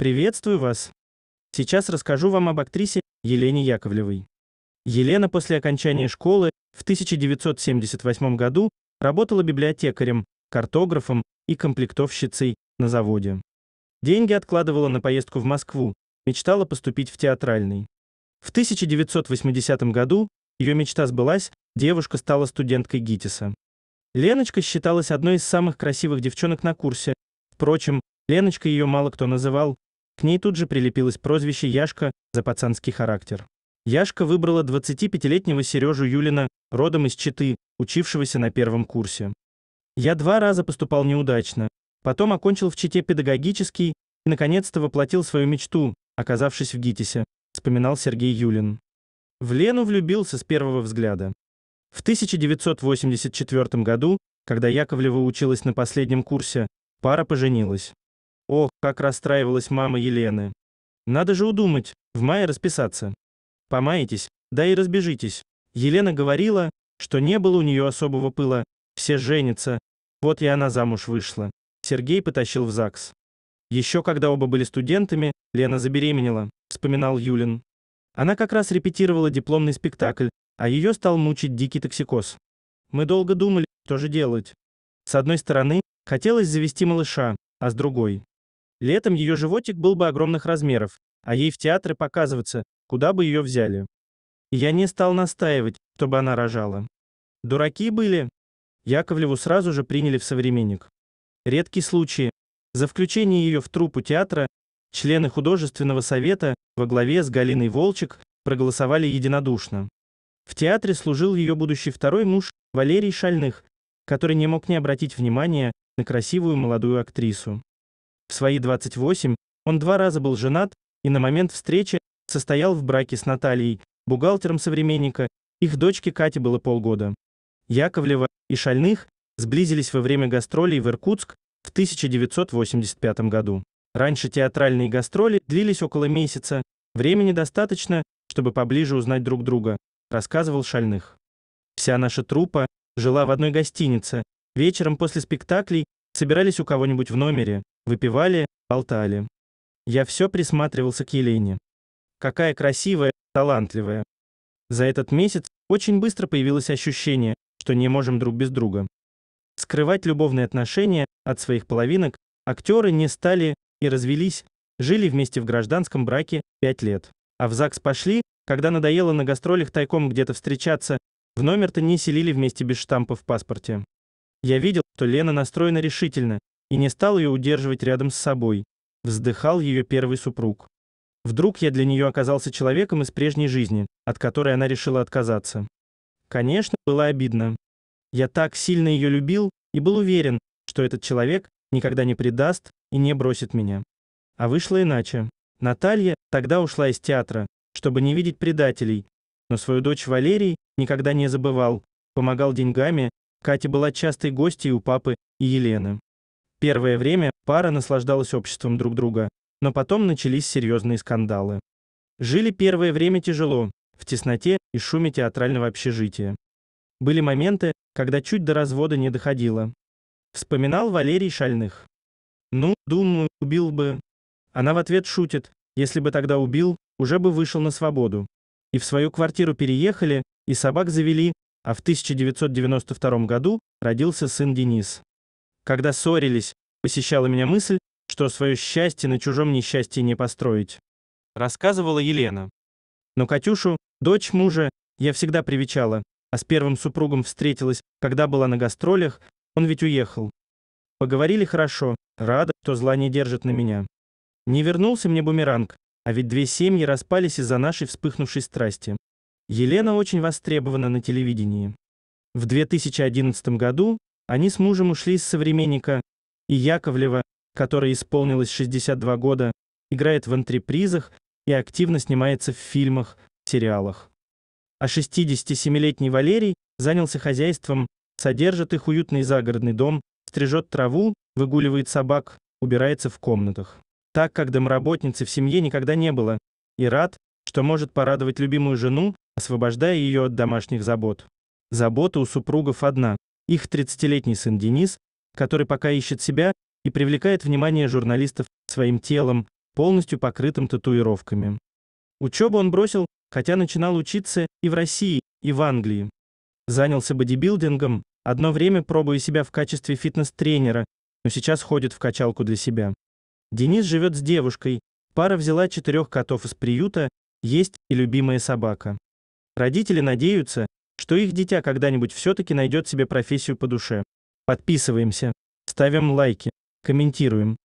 Приветствую вас. Сейчас расскажу вам об актрисе Елене Яковлевой. Елена после окончания школы в 1978 году работала библиотекарем, картографом и комплектовщицей на заводе. Деньги откладывала на поездку в Москву, мечтала поступить в театральный. В 1980 году ее мечта сбылась, девушка стала студенткой ГИТИСа. Леночка считалась одной из самых красивых девчонок на курсе. Впрочем, Леночка ее мало кто называл, к ней тут же прилепилось прозвище Яшка за пацанский характер. Яшка выбрала 25-летнего Сережу Юлина, родом из Читы, учившегося на первом курсе. Я два раза поступал неудачно, потом окончил в Чите педагогический и наконец-то воплотил свою мечту, оказавшись в ГИТИСе, вспоминал Сергей Юлин. В Лену влюбился с первого взгляда. В 1984 году, когда Яковлева училась на последнем курсе, пара поженилась. Ох, как расстраивалась мама Елены. Надо же удумать, в мае расписаться. Помаетесь, да и разбежитесь. Елена говорила, что не было у нее особого пыла, все женятся. Вот и она замуж вышла. Сергей потащил в ЗАГС. Еще когда оба были студентами, Лена забеременела, вспоминал Юлин. Она как раз репетировала дипломный спектакль, а ее стал мучить дикий токсикоз. Мы долго думали, что же делать. С одной стороны, хотелось завести малыша, а с другой Летом ее животик был бы огромных размеров, а ей в театры показываться, куда бы ее взяли. я не стал настаивать, чтобы она рожала. Дураки были. Яковлеву сразу же приняли в современник. Редкий случай. За включение ее в труппу театра члены художественного совета во главе с Галиной Волчек проголосовали единодушно. В театре служил ее будущий второй муж Валерий Шальных, который не мог не обратить внимания на красивую молодую актрису. В свои 28 он два раза был женат и на момент встречи состоял в браке с Натальей, бухгалтером современника, их дочке Кате было полгода. Яковлева и Шальных сблизились во время гастролей в Иркутск в 1985 году. Раньше театральные гастроли длились около месяца, времени достаточно, чтобы поближе узнать друг друга, рассказывал Шальных. Вся наша труппа жила в одной гостинице. Вечером после спектаклей Собирались у кого-нибудь в номере, выпивали, болтали. Я все присматривался к Елене. Какая красивая, талантливая. За этот месяц очень быстро появилось ощущение, что не можем друг без друга. Скрывать любовные отношения от своих половинок актеры не стали и развелись, жили вместе в гражданском браке 5 лет. А в ЗАГС пошли, когда надоело на гастролях тайком где-то встречаться, в номер-то не селили вместе без штампа в паспорте. Я видел, что Лена настроена решительно, и не стал ее удерживать рядом с собой. Вздыхал ее первый супруг. Вдруг я для нее оказался человеком из прежней жизни, от которой она решила отказаться. Конечно, было обидно. Я так сильно ее любил и был уверен, что этот человек никогда не предаст и не бросит меня. А вышло иначе. Наталья тогда ушла из театра, чтобы не видеть предателей, но свою дочь Валерий никогда не забывал, помогал деньгами, Катя была частой гостьей у папы и Елены. Первое время пара наслаждалась обществом друг друга, но потом начались серьезные скандалы. Жили первое время тяжело, в тесноте и шуме театрального общежития. Были моменты, когда чуть до развода не доходило. Вспоминал Валерий Шальных. Ну, думаю, убил бы. Она в ответ шутит: если бы тогда убил, уже бы вышел на свободу. И в свою квартиру переехали, и собак завели, а в 1992 году родился сын Денис. Когда ссорились, посещала меня мысль, что свое счастье на чужом несчастье не построить. Рассказывала Елена. Но Катюшу, дочь мужа, я всегда привечала, а с первым супругом встретилась, когда была на гастролях, он ведь уехал. Поговорили хорошо, рада, что зла не держит на меня. Не вернулся мне бумеранг, а ведь две семьи распались из-за нашей вспыхнувшей страсти. Елена очень востребована на телевидении. В 2011 году они с мужем ушли из современника, и Яковлева, которой исполнилось 62 года, играет в антрепризах и активно снимается в фильмах, сериалах. А 67-летний Валерий занялся хозяйством, содержит их уютный загородный дом, стрижет траву, выгуливает собак, убирается в комнатах. Так как домработницы в семье никогда не было, и рад, что может порадовать любимую жену освобождая ее от домашних забот. Забота у супругов одна. Их 30-летний сын Денис, который пока ищет себя и привлекает внимание журналистов своим телом, полностью покрытым татуировками. Учебу он бросил, хотя начинал учиться и в России, и в Англии. Занялся бодибилдингом, одно время пробуя себя в качестве фитнес-тренера, но сейчас ходит в качалку для себя. Денис живет с девушкой, пара взяла четырех котов из приюта, есть и любимая собака. Родители надеются, что их дитя когда-нибудь все-таки найдет себе профессию по душе. Подписываемся, ставим лайки, комментируем.